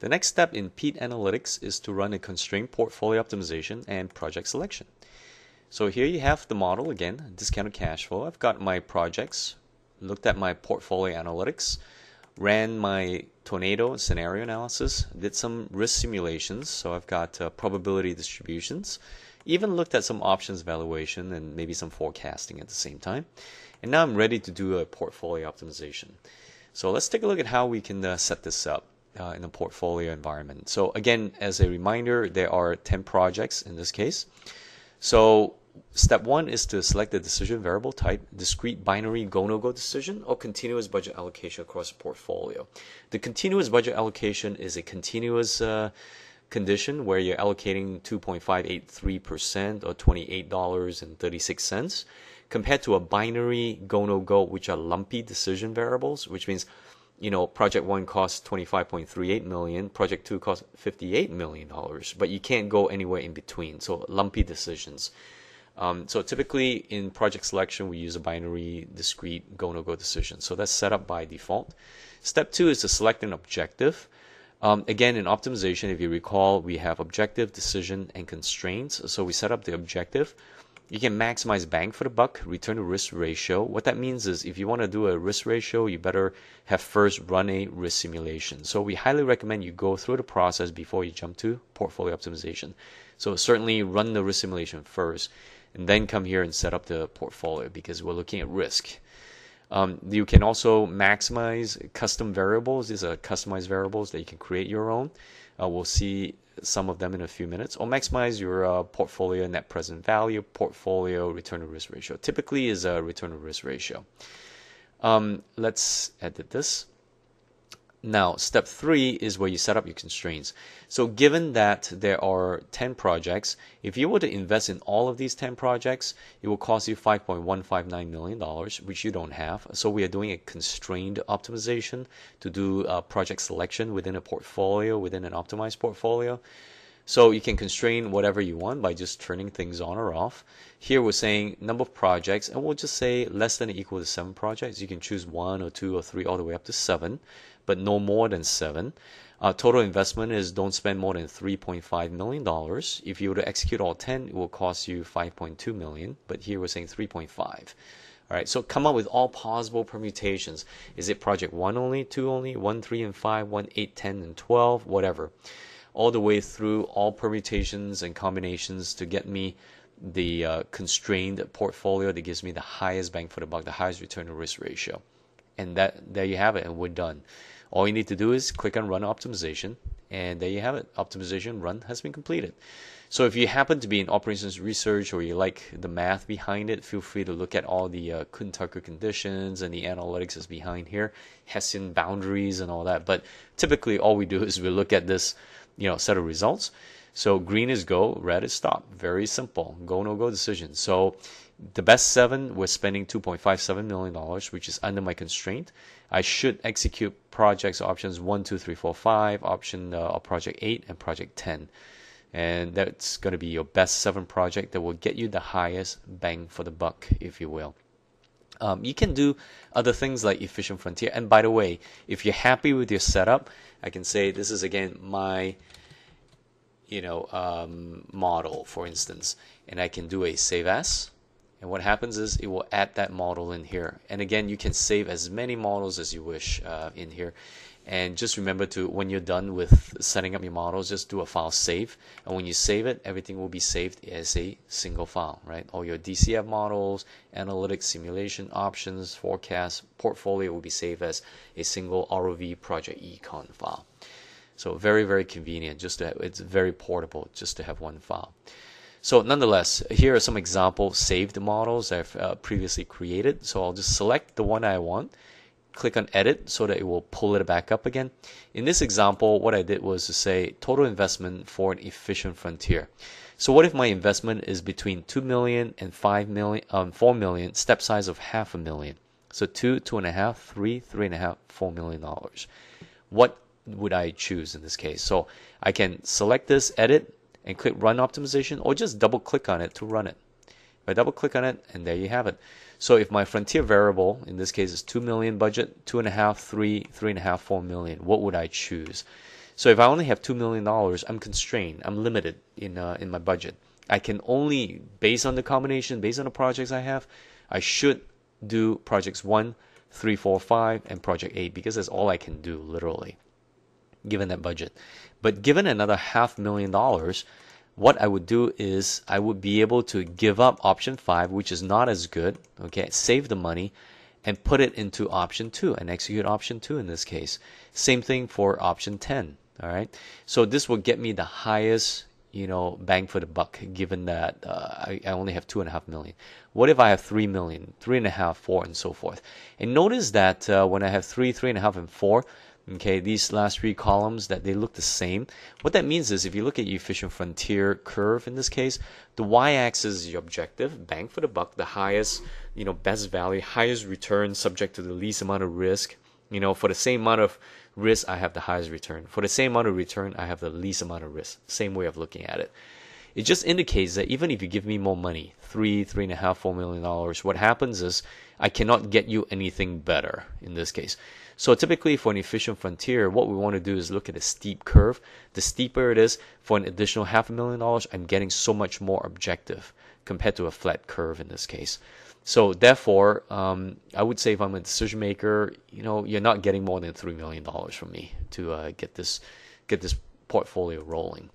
The next step in Pete Analytics is to run a constrained portfolio optimization and project selection. So here you have the model again, discounted cash flow. I've got my projects, looked at my portfolio analytics, ran my tornado scenario analysis, did some risk simulations, so I've got uh, probability distributions, even looked at some options valuation and maybe some forecasting at the same time. And now I'm ready to do a portfolio optimization. So let's take a look at how we can uh, set this up uh, in a portfolio environment. So again, as a reminder, there are 10 projects in this case. So step one is to select the decision variable type, discrete binary go-no-go decision, or continuous budget allocation across a portfolio. The continuous budget allocation is a continuous uh, condition where you're allocating 2.583% or $28.36 compared to a binary go -no -go, which are lumpy decision variables, which means you know, project one costs twenty-five point three eight million, project two costs fifty-eight million dollars, but you can't go anywhere in between. So lumpy decisions. Um, so typically in project selection, we use a binary discrete go no go decision. So that's set up by default. Step two is to select an objective. Um, again, in optimization, if you recall, we have objective, decision, and constraints. So we set up the objective you can maximize bang for the buck, return to risk ratio. What that means is if you want to do a risk ratio, you better have first run a risk simulation. So we highly recommend you go through the process before you jump to portfolio optimization. So certainly run the risk simulation first and then come here and set up the portfolio because we're looking at risk. Um, you can also maximize custom variables. These are customized variables that you can create your own. Uh, we'll see some of them in a few minutes, or maximize your uh, portfolio net present value, portfolio return to risk ratio. Typically is a return to risk ratio. Um, let's edit this. Now, step three is where you set up your constraints. So given that there are 10 projects, if you were to invest in all of these 10 projects, it will cost you $5.159 million, which you don't have. So we are doing a constrained optimization to do a uh, project selection within a portfolio, within an optimized portfolio. So you can constrain whatever you want by just turning things on or off. Here we're saying number of projects, and we'll just say less than or equal to seven projects. You can choose one or two or three all the way up to seven but no more than seven. Uh, total investment is don't spend more than $3.5 million. If you were to execute all 10, it will cost you 5.2 million, but here we're saying 3.5. All right, so come up with all possible permutations. Is it project one only, two only, one, three, and five, one, eight, ten, 10, and 12, whatever. All the way through all permutations and combinations to get me the uh, constrained portfolio that gives me the highest bang for the buck, the highest return to risk ratio. And that there you have it, and we're done. All you need to do is click on run optimization and there you have it. Optimization run has been completed. So if you happen to be in operations research or you like the math behind it, feel free to look at all the uh, Kuntucker conditions and the analytics is behind here, Hessian boundaries and all that. But typically all we do is we look at this, you know, set of results. So green is go, red is stop. Very simple, go no go decision. So the best seven was spending $2.57 million, which is under my constraint. I should execute projects options one, two, three, four, five, option uh, or project eight and project 10. And that's going to be your best seven project that will get you the highest bang for the buck, if you will. Um, you can do other things like efficient frontier. And by the way, if you're happy with your setup, I can say this is again my you know um, model, for instance, and I can do a save as and what happens is it will add that model in here. And again, you can save as many models as you wish uh, in here. And just remember to, when you're done with setting up your models, just do a file save. And when you save it, everything will be saved as a single file, right? All your DCF models, analytics, simulation options, forecast, portfolio will be saved as a single ROV project econ file. So very, very convenient. Just to have, it's very portable just to have one file. So nonetheless, here are some example saved models I've uh, previously created. So I'll just select the one I want, click on edit so that it will pull it back up again. In this example, what I did was to say total investment for an efficient frontier. So what if my investment is between 2 million and 5 million, um, 4 million, step size of half a million. So two, two and a half, three, three and a half, four million dollars. What would I choose in this case? So I can select this, edit, and click run optimization or just double click on it to run it. If I double click on it and there you have it. So if my frontier variable in this case is 2 million budget, 2.5, 3, 3.5, 4 million, what would I choose? So if I only have $2 million, I'm constrained, I'm limited in, uh, in my budget. I can only, based on the combination, based on the projects I have, I should do projects 1, 3, 4, 5, and project 8 because that's all I can do literally given that budget. But given another half million dollars, what I would do is I would be able to give up option five, which is not as good, okay, save the money and put it into option two and execute option two in this case. Same thing for option 10. All right. So this will get me the highest, you know, bang for the buck, given that uh, I, I only have two and a half million. What if I have three million, three and a half, four, and so forth? And notice that uh, when I have three, three and a half, and four, Okay, these last three columns that they look the same. What that means is if you look at your efficient frontier curve in this case, the y-axis is your objective, bang for the buck, the highest, you know, best value, highest return subject to the least amount of risk. You know, for the same amount of risk, I have the highest return. For the same amount of return, I have the least amount of risk. Same way of looking at it. It just indicates that even if you give me more money, three, three and a half, four million dollars, what happens is I cannot get you anything better in this case. So typically for an efficient frontier, what we want to do is look at a steep curve. The steeper it is, for an additional half a million dollars, I'm getting so much more objective compared to a flat curve in this case. So therefore, um, I would say if I'm a decision maker, you know, you're not getting more than three million dollars from me to uh, get this get this portfolio rolling.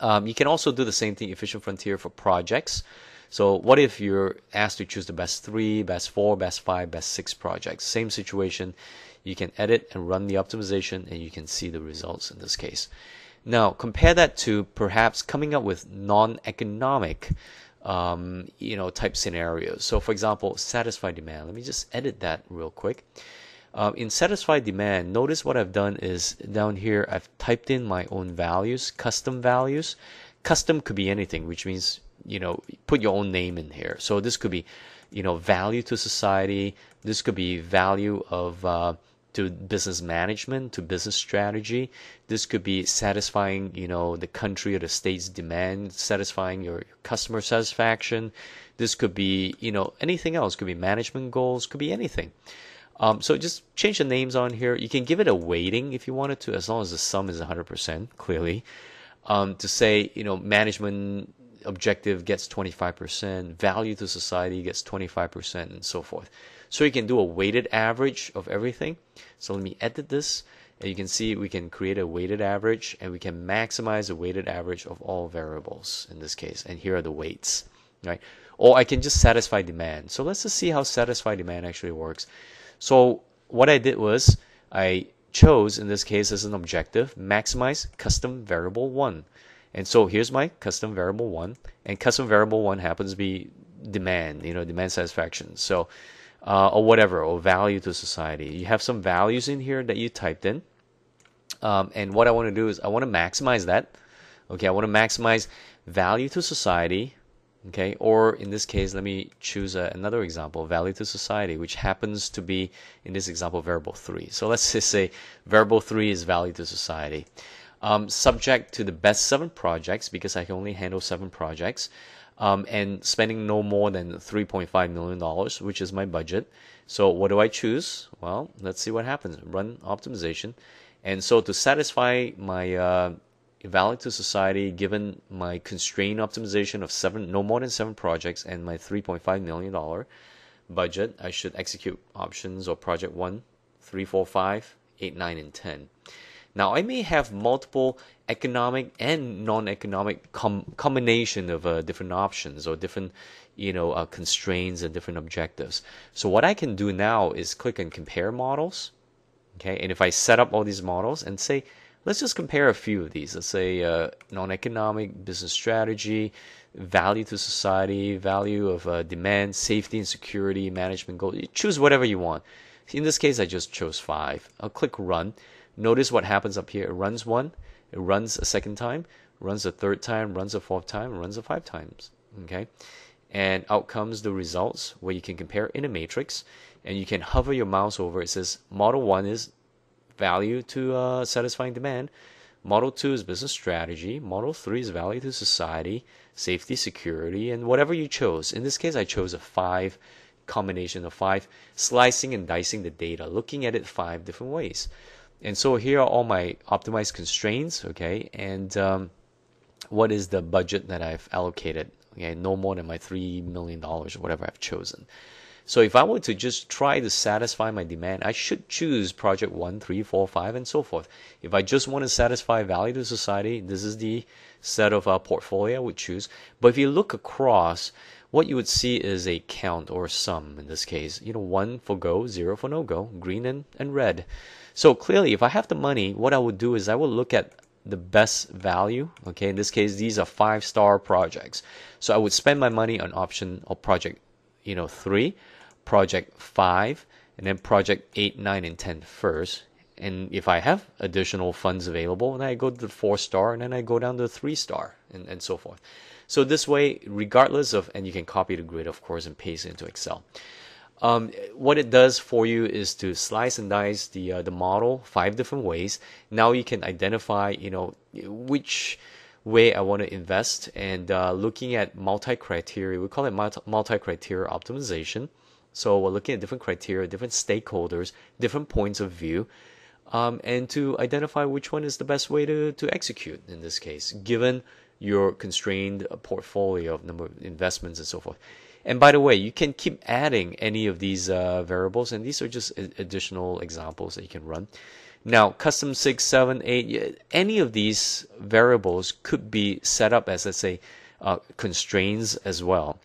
Um, you can also do the same thing, efficient frontier for projects. So what if you're asked to choose the best three, best four, best five, best six projects? Same situation. You can edit and run the optimization and you can see the results in this case. Now compare that to perhaps coming up with non-economic um, you know, type scenarios. So for example, satisfy demand. Let me just edit that real quick. Uh, in satisfied demand, notice what I've done is down here, I've typed in my own values, custom values. Custom could be anything, which means, you know, put your own name in here. So this could be, you know, value to society. This could be value of, uh, to business management, to business strategy. This could be satisfying, you know, the country or the state's demand, satisfying your customer satisfaction. This could be, you know, anything else. Could be management goals. Could be anything. Um, so just change the names on here. You can give it a weighting if you wanted to, as long as the sum is 100%, clearly. Um, to say, you know, management objective gets 25%, value to society gets 25%, and so forth. So you can do a weighted average of everything. So let me edit this. And you can see we can create a weighted average and we can maximize the weighted average of all variables in this case. And here are the weights, right? Or I can just satisfy demand. So let's just see how satisfy demand actually works. So what I did was I chose in this case as an objective maximize custom variable one. And so here's my custom variable one and custom variable one happens to be demand, you know, demand satisfaction. So, uh, or whatever, or value to society. You have some values in here that you typed in. Um, and what I want to do is I want to maximize that. Okay, I want to maximize value to society okay or in this case let me choose uh, another example value to society which happens to be in this example variable 3 so let's just say variable 3 is value to society um, subject to the best seven projects because I can only handle seven projects um, and spending no more than $3.5 million which is my budget so what do I choose well let's see what happens run optimization and so to satisfy my uh, valid to society given my constrained optimization of seven no more than seven projects and my 3.5 million dollar budget i should execute options or project 1 3 4 5 8 9 and 10 now i may have multiple economic and non-economic com- combination of uh, different options or different you know uh, constraints and different objectives so what i can do now is click and compare models okay and if i set up all these models and say Let's just compare a few of these. Let's say uh, non economic business strategy, value to society, value of uh, demand, safety and security, management goal. You choose whatever you want. In this case, I just chose five. I'll click run. Notice what happens up here. It runs one, it runs a second time, runs a third time, runs a fourth time, runs a five times. Okay. And out comes the results where you can compare in a matrix and you can hover your mouse over. It says model one is value to uh, satisfying demand. Model two is business strategy. Model three is value to society, safety, security, and whatever you chose. In this case, I chose a five combination of five, slicing and dicing the data, looking at it five different ways. And so here are all my optimized constraints, okay, and um, what is the budget that I've allocated, okay, no more than my $3 million or whatever I've chosen. So if I were to just try to satisfy my demand, I should choose project one, three, four, five, and so forth. If I just want to satisfy value to society, this is the set of our portfolio I would choose. But if you look across, what you would see is a count or sum in this case. You know, one for go, zero for no go, green and, and red. So clearly, if I have the money, what I would do is I would look at the best value. Okay, in this case, these are five star projects. So I would spend my money on option or project, you know, three project 5 and then project 8, 9, and 10 first. And if I have additional funds available, and I go to the four star and then I go down to the three star and, and so forth. So this way, regardless of, and you can copy the grid, of course, and paste it into Excel. Um, what it does for you is to slice and dice the uh, the model five different ways. Now you can identify, you know, which way I want to invest and uh, looking at multi-criteria. We call it multi-criteria optimization. So we're looking at different criteria, different stakeholders, different points of view, um, and to identify which one is the best way to, to execute in this case, given your constrained uh, portfolio of number of investments and so forth. And by the way, you can keep adding any of these uh, variables, and these are just additional examples that you can run. Now, custom six, seven, eight, any of these variables could be set up as, let's say, uh, constraints as well.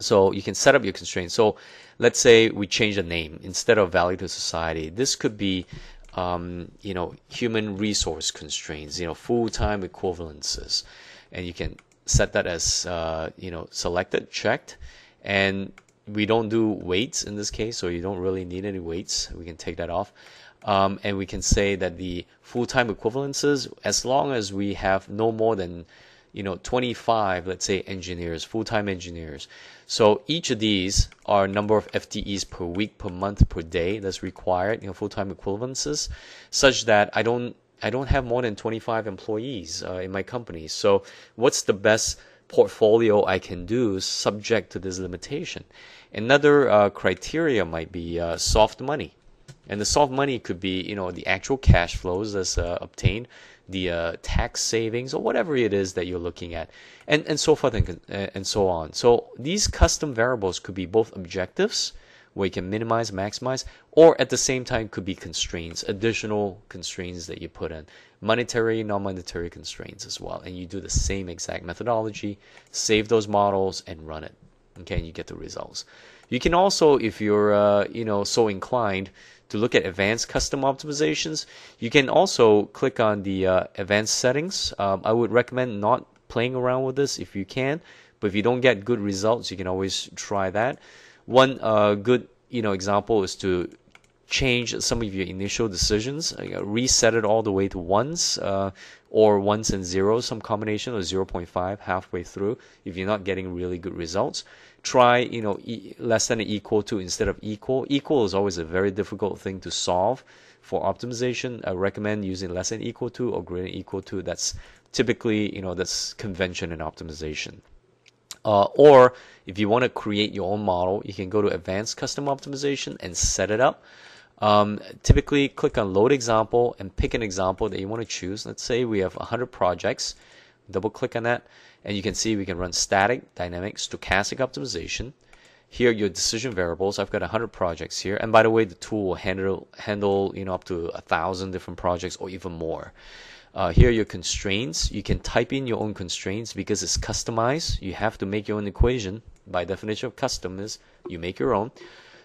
So you can set up your constraints. So let's say we change the name instead of value to society. This could be, um, you know, human resource constraints, you know, full-time equivalences. And you can set that as, uh, you know, selected, checked. And we don't do weights in this case, so you don't really need any weights. We can take that off. Um, and we can say that the full-time equivalences, as long as we have no more than you know 25 let's say engineers full-time engineers so each of these are number of ftes per week per month per day that's required you know full-time equivalences such that i don't i don't have more than 25 employees uh, in my company so what's the best portfolio i can do subject to this limitation another uh, criteria might be uh, soft money and the soft money could be, you know, the actual cash flows that's uh, obtained, the uh, tax savings, or whatever it is that you're looking at, and and so forth and uh, and so on. So these custom variables could be both objectives, where you can minimize, maximize, or at the same time could be constraints, additional constraints that you put in, monetary, non-monetary constraints as well. And you do the same exact methodology, save those models, and run it. Okay, and you get the results. You can also, if you're uh, you know so inclined, to look at advanced custom optimizations, you can also click on the uh, advanced settings. Um, I would recommend not playing around with this if you can, but if you don't get good results, you can always try that. One uh, good you know example is to change some of your initial decisions, uh, reset it all the way to ones uh, or ones and zeros, some combination of 0.5 halfway through if you're not getting really good results try you know e less than or equal to instead of equal equal is always a very difficult thing to solve for optimization i recommend using less than equal to or greater than equal to that's typically you know that's convention in optimization uh, or if you want to create your own model you can go to advanced custom optimization and set it up um, typically click on load example and pick an example that you want to choose let's say we have 100 projects double click on that and you can see we can run static, dynamic, stochastic optimization. Here your decision variables, I've got 100 projects here. And by the way, the tool will handle, handle you know, up to a thousand different projects or even more. Uh, here are your constraints. You can type in your own constraints because it's customized. You have to make your own equation. By definition of custom is you make your own.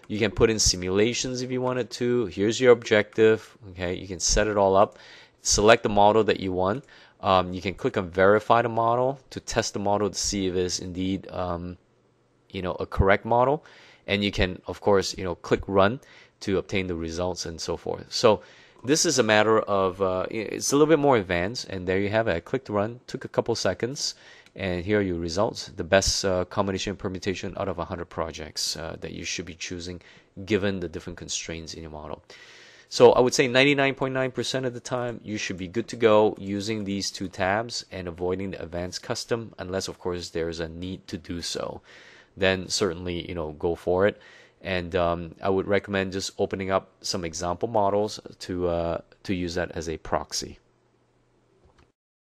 You can put in simulations if you wanted to. Here's your objective. Okay, you can set it all up. Select the model that you want. Um, you can click on verify the model to test the model to see if it's indeed um, you know a correct model and you can of course you know click run to obtain the results and so forth so this is a matter of uh, it's a little bit more advanced and there you have it I clicked run took a couple seconds and here are your results the best uh, combination permutation out of 100 projects uh, that you should be choosing given the different constraints in your model so I would say 99.9% percent of the time you should be good to go using these two tabs and avoiding the advanced custom unless of course there's a need to do so. Then certainly, you know, go for it. And um, I would recommend just opening up some example models to uh, to use that as a proxy.